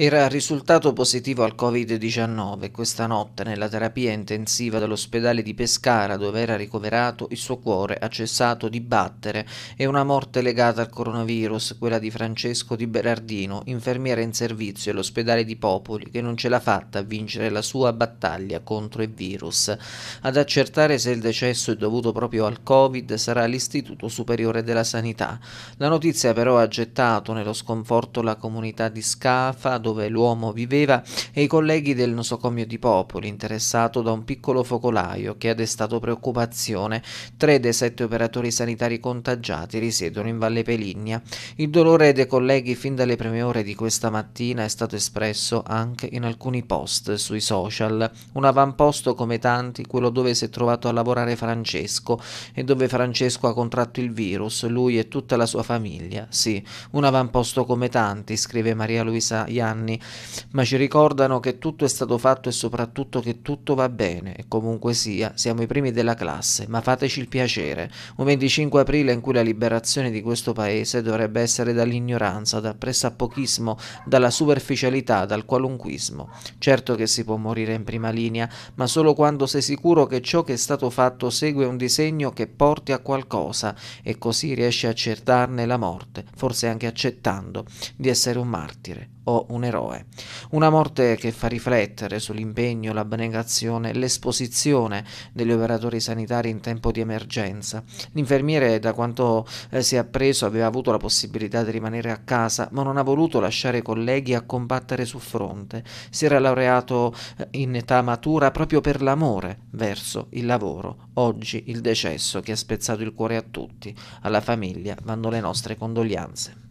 Era risultato positivo al Covid-19 questa notte nella terapia intensiva dell'ospedale di Pescara dove era ricoverato il suo cuore ha cessato di battere e una morte legata al coronavirus, quella di Francesco Di Berardino, infermiera in servizio all'ospedale di Popoli che non ce l'ha fatta a vincere la sua battaglia contro il virus. Ad accertare se il decesso è dovuto proprio al Covid sarà l'Istituto Superiore della Sanità. La notizia però ha gettato nello sconforto la comunità di Scafa dove l'uomo viveva e i colleghi del nosocomio di Popoli, interessato da un piccolo focolaio che ha destato preoccupazione. Tre dei sette operatori sanitari contagiati risiedono in Valle Peligna. Il dolore dei colleghi fin dalle prime ore di questa mattina è stato espresso anche in alcuni post sui social. Un avamposto come tanti, quello dove si è trovato a lavorare Francesco e dove Francesco ha contratto il virus, lui e tutta la sua famiglia. Sì, un avamposto come tanti, scrive Maria Luisa Ian anni, ma ci ricordano che tutto è stato fatto e soprattutto che tutto va bene e comunque sia, siamo i primi della classe, ma fateci il piacere. Un 25 aprile in cui la liberazione di questo paese dovrebbe essere dall'ignoranza, dal pressappochismo, dalla superficialità, dal qualunquismo. Certo che si può morire in prima linea, ma solo quando sei sicuro che ciò che è stato fatto segue un disegno che porti a qualcosa e così riesci a accertarne la morte, forse anche accettando di essere un martire o un eroe eroe. Una morte che fa riflettere sull'impegno, l'abnegazione, l'esposizione degli operatori sanitari in tempo di emergenza. L'infermiere, da quanto eh, si è appreso, aveva avuto la possibilità di rimanere a casa, ma non ha voluto lasciare i colleghi a combattere sul fronte. Si era laureato eh, in età matura proprio per l'amore verso il lavoro. Oggi il decesso che ha spezzato il cuore a tutti, alla famiglia vanno le nostre condoglianze.